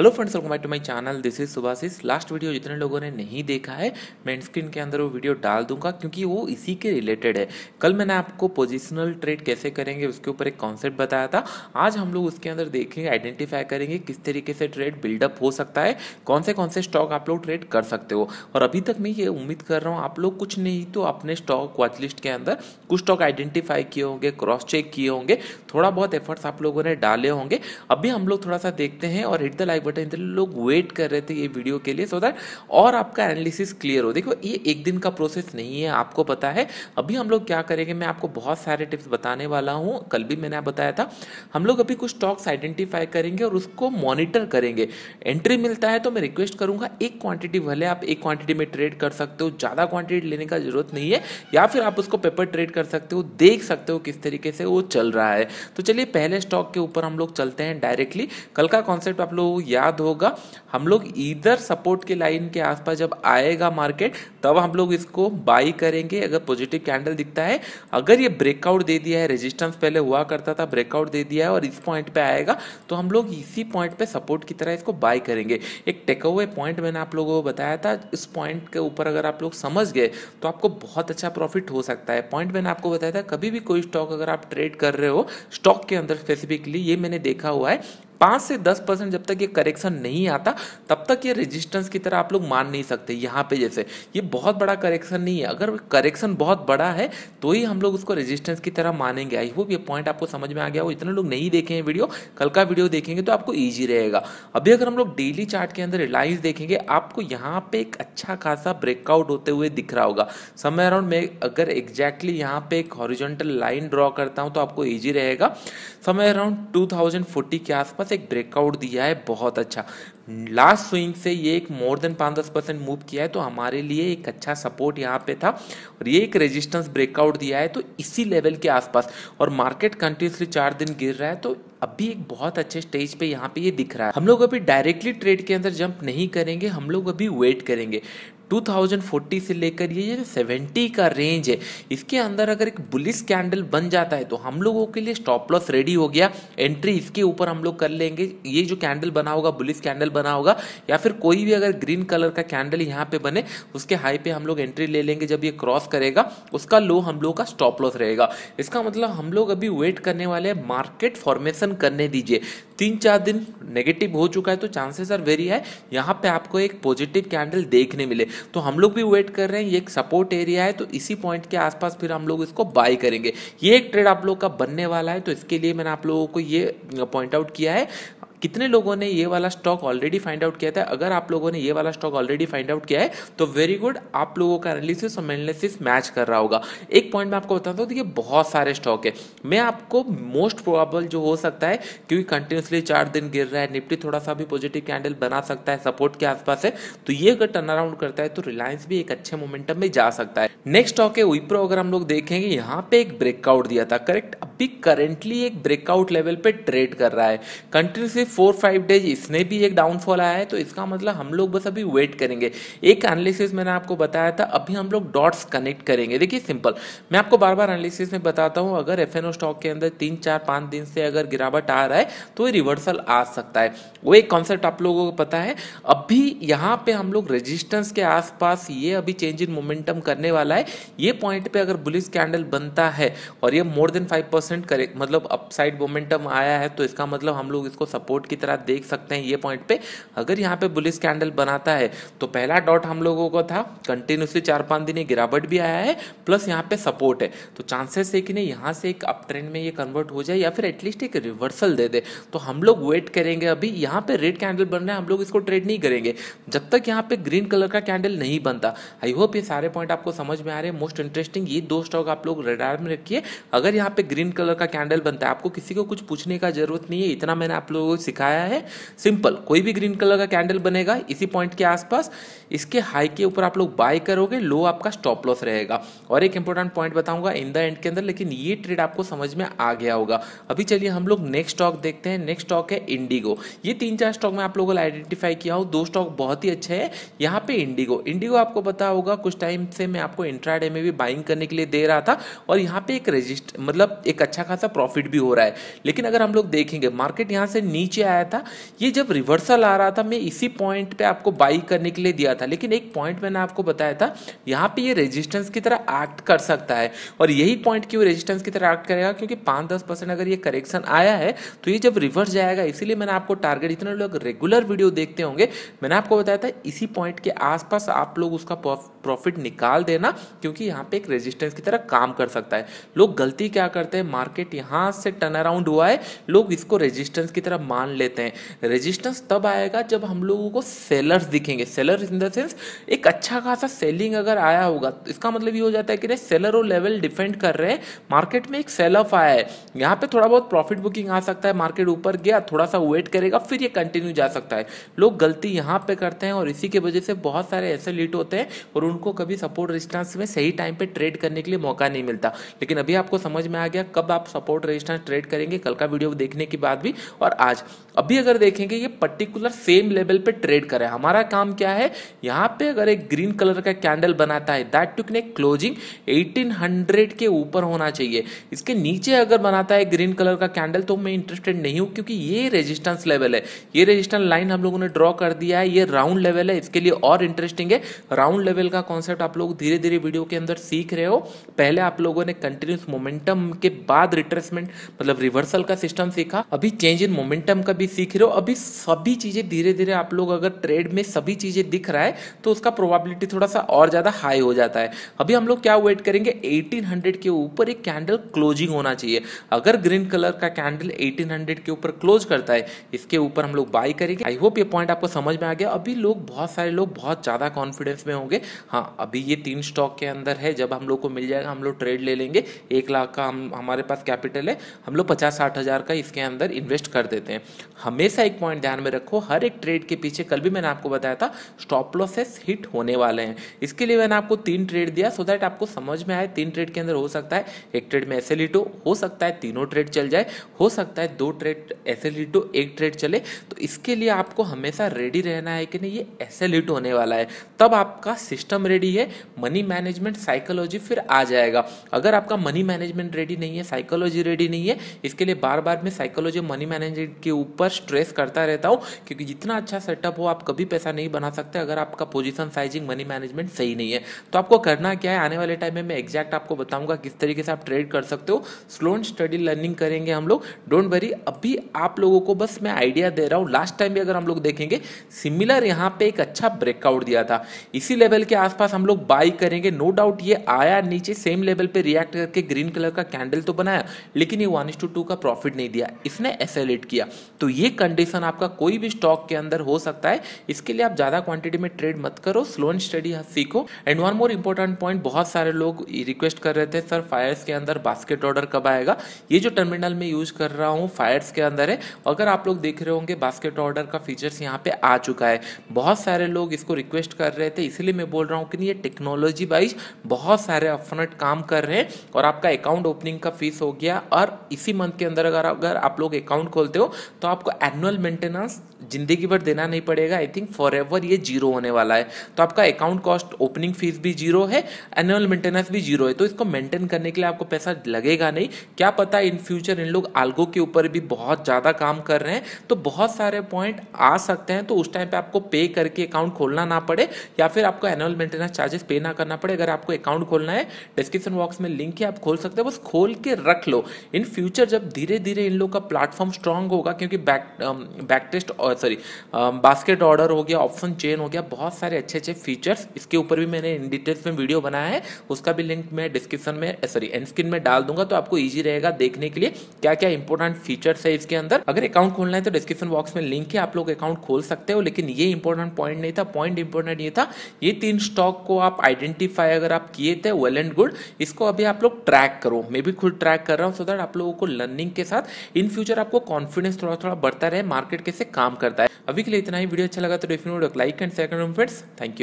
hello friends welcome back to my channel this is Subhashis last video जितने लोगों ने नहीं देखा है मैं स्क्रीन के अंदर वो वीडियो डाल दूंगा क्योंकि वो इसी के रिलेटेड है कल मैंने आपको पोजिशनल ट्रेड कैसे करेंगे उसके ऊपर एक कॉन्सेप्ट बताया था आज हम लोग उसके अंदर देखेंगे आइडेंटिफाई करेंगे किस तरीके से ट्रेड बिल्डअप हो सकता है कौन से कौन से स्टॉक आप लोग ट्रेड कर सकते हो और अभी तक मैं ये उम्मीद कर रहा हूँ आप लोग कुछ नहीं तो अपने स्टॉक वॉच लिस्ट के अंदर कुछ स्टॉक आइडेंटिफाई किए होंगे क्रॉस चेक किए होंगे थोड़ा बहुत एफर्ट्स आप लोगों ने डाले होंगे अभी हम लोग थोड़ा सा देखते हैं और hit the live like button इतने लोग वेट कर रहे थे ये वीडियो के लिए सो दैट और आपका एनालिसिस क्लियर हो देखो ये एक दिन का प्रोसेस नहीं है आपको पता है अभी हम लोग क्या करेंगे मैं आपको बहुत सारे टिप्स बताने वाला हूँ कल भी मैंने बताया था हम लोग अभी कुछ स्टॉक्स आइडेंटिफाई करेंगे और उसको मॉनिटर करेंगे एंट्री मिलता है तो मैं रिक्वेस्ट करूंगा एक क्वांटिटी भले आप एक क्वांटिटी में ट्रेड कर सकते हो ज़्यादा क्वांटिटी लेने का जरूरत नहीं है या फिर आप उसको पेपर ट्रेड कर सकते हो देख सकते हो किस तरीके से वो चल रहा है तो चलिए पहले स्टॉक के ऊपर हम लोग चलते हैं डायरेक्टली कल का कॉन्सेप्ट आप लोग याद होगा हम लोग इधर सपोर्ट के लाइन के आसपास जब आएगा मार्केट तब हम लोग इसको बाई करेंगे अगर पॉजिटिव कैंडल दिखता है अगर ये ब्रेकआउट दे दिया है रेजिस्टेंस पहले हुआ करता था ब्रेकआउट दे दिया है और इस पॉइंट पे आएगा तो हम लोग इसी पॉइंट पे सपोर्ट की तरह इसको बाई करेंगे एक टेकअवे पॉइंट मैंने आप लोगों को बताया था इस पॉइंट के ऊपर अगर आप लोग समझ गए तो आपको बहुत अच्छा प्रॉफिट हो सकता है पॉइंट मैंने आपको बताया था कभी भी कोई स्टॉक अगर आप ट्रेड कर रहे हो स्टॉक के अंदर स्पेसिफिकली ये मैंने देखा हुआ है पांच से दस परसेंट जब तक ये करेक्शन नहीं आता तब तक ये रेजिस्टेंस की तरह आप लोग मान नहीं सकते यहां पे जैसे ये बहुत बड़ा करेक्शन नहीं है अगर करेक्शन बहुत बड़ा है तो ही हम लोग उसको रेजिस्टेंस की तरह मानेंगे आई होप ये पॉइंट आपको समझ में आ गया हो इतने लोग नहीं देखे हैं वीडियो कल का वीडियो देखेंगे तो आपको ईजी रहेगा अभी अगर हम लोग डेली चार्ट के अंदर रिलायंस देखेंगे आपको यहाँ पे एक अच्छा खासा ब्रेकआउट होते हुए दिख रहा होगा समय अराउंड में अगर एग्जैक्टली यहाँ पे एक हॉरिजेंटल लाइन ड्रॉ करता हूँ तो आपको ईजी रहेगा समय अराउंड टू के आसपास पास एक ब्रेकआउट दिया है बहुत अच्छा लास्ट स्विंग से ये एक मोर देन पाँच दस परसेंट मूव किया है तो हमारे लिए एक अच्छा सपोर्ट यहाँ पे था और ये एक रेजिस्टेंस ब्रेकआउट दिया है तो इसी लेवल के आसपास और मार्केट कंटिन्यूसली चार दिन गिर रहा है तो अभी एक बहुत अच्छे स्टेज पे यहाँ पे ये दिख रहा है हम लोग अभी डायरेक्टली ट्रेड के अंदर जंप नहीं करेंगे हम लोग अभी वेट करेंगे 2040 से लेकर ये जो 70 का रेंज है इसके अंदर अगर एक बुलिस कैंडल बन जाता है तो हम लोगों के लिए स्टॉप लॉस रेडी हो गया एंट्री इसके ऊपर हम लोग कर लेंगे ये जो कैंडल बना होगा बुलिस कैंडल बना होगा या फिर कोई भी अगर ग्रीन कलर का कैंडल यहाँ पे बने उसके हाई पे हम लोग एंट्री ले लेंगे जब ये क्रॉस करेगा उसका लो हम लोग का स्टॉप लॉस रहेगा इसका मतलब हम लोग अभी वेट करने वाले मार्केट फॉर्मेशन करने दीजिए तीन चार दिन नेगेटिव हो चुका है तो चांसेस आर वेरी है यहाँ पे आपको एक पॉजिटिव कैंडल देखने मिले तो हम लोग भी वेट कर रहे हैं ये एक सपोर्ट एरिया है तो इसी पॉइंट के आसपास फिर हम लोग इसको बाय करेंगे ये एक ट्रेड आप लोग का बनने वाला है तो इसके लिए मैंने आप लोगों को ये पॉइंट आउट किया है कितने लोगों ने ये वाला स्टॉक ऑलरेडी फाइंड आउट किया था अगर आप लोगों ने ये वाला स्टॉक ऑलरेडी फाइंड आउट किया है तो वेरी गुड आप लोगों का एनालिसिस और एनालिसिस मैच कर रहा होगा एक पॉइंट मैं आपको बताता हूँ तो ये बहुत सारे स्टॉक है मैं आपको मोस्ट प्रोबेबल जो हो सकता है क्योंकि कंटिन्यूसली चार दिन गिर रहा है निफ्टी थोड़ा सा भी पॉजिटिव कैंडल बना सकता है सपोर्ट के आसपास है तो ये अगर टर्न अराउंड करता है तो रिलायंस भी एक अच्छे मोमेंटम में जा सकता है नेक्स्ट स्टॉक है विप्रो अगर हम लोग देखेंगे यहाँ पे एक ब्रेकआउट दिया था करेक्ट अभी करेंटली एक ब्रेकआउट लेवल पे ट्रेड कर रहा है कंटिन्यूसली फोर फाइव डेज इसमें भी एक डाउनफॉल आया है तो इसका मतलब हम लोग बस अभी वेट करेंगे एक एनालिसिस मैंने आपको बताया था अभी हम लोग डॉट्स कनेक्ट करेंगे देखिए सिंपल मैं आपको बार बार एनालिसिस में बताता हूँ अगर एफ स्टॉक के अंदर तीन चार पाँच दिन से अगर गिरावट आ रहा है तो रिवर्सल आ सकता है वो एक कॉन्सेप्ट आप लोगों को पता है अभी यहाँ पर हम लोग रजिस्टेंस के आसपास ये अभी चेंज इन मोमेंटम करने वाला है ये पॉइंट पे अगर बुलिस कैंडल बनता है और ये मोर देन फाइव परसेंट मतलब अपसाइड मोमेंटम आया है तो इसका मतलब हम लोग इसको सपोर्ट सपोर्ट की तरह देख सकते हैं ये पॉइंट पे अगर यहाँ पे बुलिस कैंडल बनाता है तो पहला डॉट हम लोगों को था कंटिन्यूसली चार पांच दिन गिरावट भी आया है प्लस यहाँ पे सपोर्ट है तो चांसेस है कि नहीं यहाँ से एक अप ट्रेंड में ये कन्वर्ट हो जाए या फिर एटलीस्ट एक रिवर्सल दे दे तो हम लोग वेट करेंगे अभी यहाँ पे रेड कैंडल बन रहा है हम लोग इसको ट्रेड नहीं करेंगे जब तक यहाँ पे ग्रीन कलर का कैंडल नहीं बनता आई होप ये सारे पॉइंट आपको समझ में आ रहे हैं मोस्ट इंटरेस्टिंग ये दो स्टॉक आप लोग रेडार में रखिए अगर यहाँ पे ग्रीन कलर का कैंडल बनता है आपको किसी को कुछ पूछने का जरूरत नहीं है इतना मैंने आप लोगों को सिखाया है सिंपल कोई भी ग्रीन कलर का कैंडल बनेगा इसी पॉइंट के आसपास इसके हाई के ऊपर आप लोग बाय करोगे लो आपका स्टॉप लॉस रहेगा और एक इंपॉर्टेंट पॉइंट बताऊंगा इन द एंड के अंदर लेकिन ये ट्रेड आपको समझ में आ गया होगा अभी चलिए हम लोग नेक्स्ट स्टॉक देखते हैं नेक्स्ट स्टॉक है इंडिगो ये तीन चार स्टॉक में आप लोगों को आइडेंटिफाई किया हूँ दो स्टॉक बहुत ही अच्छे है यहाँ पे इंडिगो इंडिगो आपको पता होगा कुछ टाइम से मैं आपको इंट्राडे में भी बाइंग करने के लिए दे रहा था और यहाँ पे एक रजिस्ट मतलब एक अच्छा खासा प्रॉफिट भी हो रहा है लेकिन अगर हम लोग देखेंगे मार्केट यहाँ से नीचे नीचे आया था ये जब रिवर्सल आ रहा था मैं इसी पॉइंट पे आपको बाई करने के लिए दिया था लेकिन एक पॉइंट मैंने आपको बताया था यहाँ पे ये रेजिस्टेंस की तरह एक्ट कर सकता है और यही पॉइंट क्यों रेजिस्टेंस की तरह एक्ट करेगा क्योंकि पाँच दस परसेंट अगर ये करेक्शन आया है तो ये जब रिवर्स जाएगा इसीलिए मैंने आपको टारगेट इतने लोग रेगुलर वीडियो देखते होंगे मैंने आपको बताया था इसी पॉइंट के आसपास आप लोग उसका प्रॉफिट निकाल देना क्योंकि यहाँ पे एक रेजिस्टेंस की तरह काम कर सकता है लोग गलती क्या करते हैं मार्केट यहाँ से टर्न अराउंड हुआ है लोग इसको रेजिस्टेंस की तरह मान लेते हैं रेजिस्टेंस तब आएगा जब हम लोगों को सेलर्स दिखेंगे सेलर इन द सेंस एक अच्छा खासा सेलिंग अगर आया होगा तो इसका मतलब ये हो जाता है कि सेलर और लेवल डिफेंड कर रहे हैं मार्केट में एक सेल ऑफ आया है यहाँ पे थोड़ा बहुत प्रॉफिट बुकिंग आ सकता है मार्केट ऊपर गया थोड़ा सा वेट करेगा फिर ये कंटिन्यू जा सकता है लोग गलती यहाँ पे करते हैं और इसी के वजह से बहुत सारे ऐसे लीट होते हैं और उनको कभी सपोर्ट रेजिस्टेंस में सही टाइम पे ट्रेड करने के लिए मौका नहीं मिलता लेकिन अभी आपको समझ में आ गया कब आप सपोर्ट रेजिस्टेंस ट्रेड करेंगे कल का वीडियो देखने के बाद भी और आज अभी अगर देखेंगे ये पर्टिकुलर सेम लेवल पे ट्रेड करे हमारा काम क्या है यहाँ पे अगर एक ग्रीन कलर का कैंडल बनाता है दैट टू कनेक्ट क्लोजिंग 1800 के ऊपर होना चाहिए इसके नीचे अगर बनाता है ग्रीन कलर का कैंडल तो मैं इंटरेस्टेड नहीं हूँ क्योंकि ये रेजिस्टेंस लेवल है ये रेजिस्टेंस लाइन हम लोगों ने ड्रॉ कर दिया है ये राउंड लेवल है इसके लिए और इंटरेस्टिंग है राउंड लेवल का का कॉन्सेप्ट आप लोग धीरे धीरे वीडियो के अंदर सीख रहे हो पहले आप लोगों ने कंटिन्यूस मोमेंटम के बाद रिट्रेसमेंट मतलब रिवर्सल का सिस्टम सीखा अभी चेंज इन मोमेंटम का भी सीख रहे हो अभी सभी चीजें धीरे धीरे आप लोग अगर ट्रेड में सभी चीजें दिख रहा है तो उसका प्रोबेबिलिटी थोड़ा सा और ज्यादा हाई हो जाता है अभी हम लोग क्या वेट करेंगे 1800 के ऊपर एक कैंडल क्लोजिंग होना चाहिए अगर ग्रीन कलर का कैंडल 1800 के ऊपर क्लोज करता है इसके ऊपर हम लोग बाई करेंगे आई होप ये पॉइंट आपको समझ में आ गया अभी लोग बहुत सारे लोग बहुत ज्यादा कॉन्फिडेंस में होंगे हाँ अभी ये तीन स्टॉक के अंदर है जब हम लोग को मिल जाएगा हम लोग ट्रेड ले लेंगे एक लाख का हम हमारे पास कैपिटल है हम लोग पचास साठ हज़ार का इसके अंदर इन्वेस्ट कर देते हैं हमेशा एक पॉइंट ध्यान में रखो हर एक ट्रेड के पीछे कल भी मैंने आपको बताया था स्टॉप लॉसेस हिट होने वाले हैं इसके लिए मैंने आपको तीन ट्रेड दिया सो दैट आपको समझ में आए तीन ट्रेड के अंदर हो सकता है एक ट्रेड में ऐसे लिटो हो सकता है तीनों ट्रेड चल जाए हो सकता है दो ट्रेड ऐसे लिटो एक ट्रेड चले तो इसके लिए आपको हमेशा रेडी रहना है कि नहीं ये ऐसे एस होने वाला है तब आपका सिस्टम एकदम रेडी है मनी मैनेजमेंट साइकोलॉजी फिर आ जाएगा अगर आपका मनी मैनेजमेंट रेडी नहीं है साइकोलॉजी रेडी नहीं है इसके लिए बार बार मैं साइकोलॉजी मनी मैनेजमेंट के ऊपर स्ट्रेस करता रहता हूँ क्योंकि जितना अच्छा सेटअप हो आप कभी पैसा नहीं बना सकते अगर आपका पोजिशन साइजिंग मनी मैनेजमेंट सही नहीं है तो आपको करना क्या है आने वाले टाइम में मैं एग्जैक्ट आपको बताऊंगा किस तरीके से आप ट्रेड कर सकते हो स्लो एंड स्टडी लर्निंग करेंगे हम लोग डोंट वरी अभी आप लोगों को बस मैं आइडिया दे रहा हूँ लास्ट टाइम भी अगर हम लोग देखेंगे सिमिलर यहाँ पे एक अच्छा ब्रेकआउट दिया था इसी लेवल के आस आसपास हम लोग बाई करेंगे नो डाउट ये आया नीचे सेम लेवल पे रिएक्ट करके ग्रीन कलर का कैंडल तो बनाया लेकिन ये वन टू टू का प्रॉफिट नहीं दिया इसने एसेलेट किया तो ये कंडीशन आपका कोई भी स्टॉक के अंदर हो सकता है इसके लिए आप ज़्यादा क्वांटिटी में ट्रेड मत करो स्लो एंड स्टडी सीखो and one more important point बहुत सारे लोग रिक्वेस्ट कर रहे थे सर फायर्स के अंदर बास्केट ऑर्डर कब आएगा ये जो टर्मिनल में यूज कर रहा हूँ फायर्स के अंदर है अगर आप लोग देख रहे होंगे बास्केट ऑर्डर का फीचर्स यहाँ पे आ चुका है बहुत सारे लोग इसको रिक्वेस्ट कर रहे थे इसलिए मैं बोल रहा हूँ हूँ कि ये टेक्नोलॉजी वाइज बहुत सारे अपफ्रंट काम कर रहे हैं और आपका अकाउंट ओपनिंग का फीस हो गया और इसी मंथ के अंदर अगर अगर आप लोग अकाउंट खोलते हो तो आपको एनुअल मेंटेनेंस जिंदगी भर देना नहीं पड़ेगा आई थिंक फॉर एवर ये जीरो होने वाला है तो आपका अकाउंट कॉस्ट ओपनिंग फीस भी जीरो है एनुअल मेंटेनेंस भी जीरो है तो इसको मेंटेन करने के लिए आपको पैसा लगेगा नहीं क्या पता इन फ्यूचर इन लोग आल्गो के ऊपर भी बहुत ज़्यादा काम कर रहे हैं तो बहुत सारे पॉइंट आ सकते हैं तो उस टाइम पे आपको पे करके अकाउंट खोलना ना पड़े या फिर आपको एनुअल मेंटेनेंस चार्जेस पे ना करना पड़े अगर आपको अकाउंट खोलना है डिस्क्रिप्शन बॉक्स में लिंक है आप खोल सकते हो बस खोल के रख लो इन फ्यूचर जब धीरे धीरे इन लोग का प्लेटफॉर्म स्ट्रांग होगा क्योंकि back back test sorry basket order हो गया ऑप्शन चेन हो गया बहुत सारे अच्छे अच्छे फीचर्स इसके ऊपर भी मैंने इन डिटेल्स में वीडियो बनाया है उसका भी लिंक मैं डिस्क्रिप्शन में सॉरी एंड स्क्रीन में डाल दूंगा तो आपको ईजी रहेगा देखने के लिए क्या क्या इंपॉर्टेंट फीचर्स है इसके अंदर अगर अकाउंट खोलना है तो डिस्क्रिप्शन बॉक्स में लिंक है आप लोग अकाउंट खोल सकते हो लेकिन ये इंपॉर्टेंट पॉइंट नहीं था पॉइंट इंपॉर्टेंट ये था ये तीन स्टॉक को आप आइडेंटिफाई अगर आप किए थे वेल एंड गुड इसको अभी आप लोग ट्रैक करो मैं भी खुद ट्रैक कर रहा हूँ सो दैट आप लोगों को लर्निंग के साथ इन फ्यूचर आपको कॉन्फिडेंस थोड़ा थोड़ा बढ़ता रहे मार्केट कैसे काम करता है अभी के लिए इतना ही वीडियो अच्छा लगा तो definite like and share friends thank you